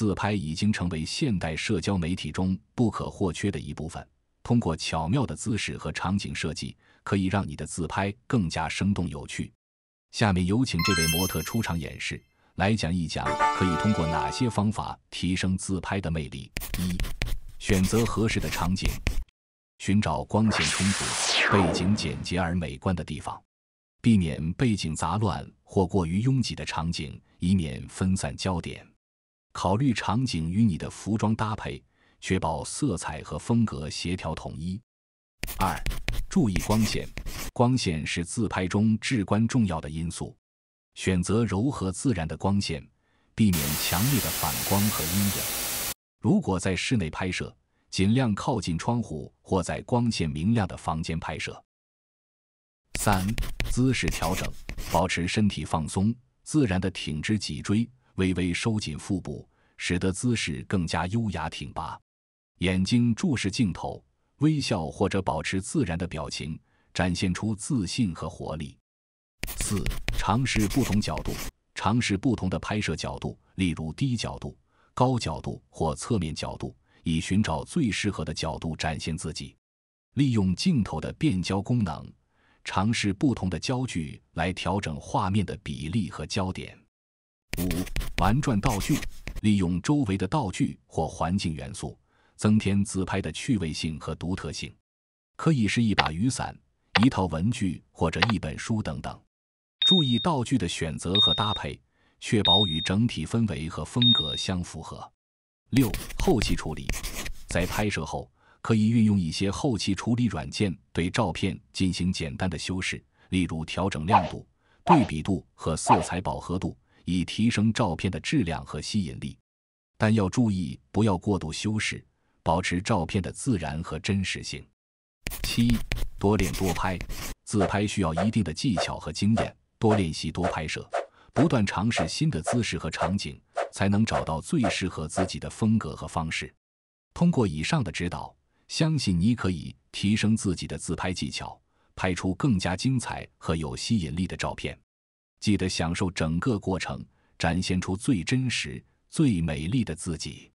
自拍已经成为现代社交媒体中不可或缺的一部分。通过巧妙的姿势和场景设计，可以让你的自拍更加生动有趣。下面有请这位模特出场演示，来讲一讲可以通过哪些方法提升自拍的魅力。一、选择合适的场景，寻找光线充足、背景简洁而美观的地方，避免背景杂乱或过于拥挤的场景，以免分散焦点。考虑场景与你的服装搭配，确保色彩和风格协调统一。二、注意光线，光线是自拍中至关重要的因素。选择柔和自然的光线，避免强烈的反光和阴影。如果在室内拍摄，尽量靠近窗户或在光线明亮的房间拍摄。三、姿势调整，保持身体放松，自然的挺直脊椎。微微收紧腹部，使得姿势更加优雅挺拔；眼睛注视镜头，微笑或者保持自然的表情，展现出自信和活力。四、尝试不同角度，尝试不同的拍摄角度，例如低角度、高角度或侧面角度，以寻找最适合的角度展现自己。利用镜头的变焦功能，尝试不同的焦距来调整画面的比例和焦点。五。玩转道具，利用周围的道具或环境元素，增添自拍的趣味性和独特性。可以是一把雨伞、一套文具或者一本书等等。注意道具的选择和搭配，确保与整体氛围和风格相符合。六、后期处理。在拍摄后，可以运用一些后期处理软件对照片进行简单的修饰，例如调整亮度、对比度和色彩饱和度。以提升照片的质量和吸引力，但要注意不要过度修饰，保持照片的自然和真实性。七，多练多拍，自拍需要一定的技巧和经验，多练习多拍摄，不断尝试新的姿势和场景，才能找到最适合自己的风格和方式。通过以上的指导，相信你可以提升自己的自拍技巧，拍出更加精彩和有吸引力的照片。记得享受整个过程，展现出最真实、最美丽的自己。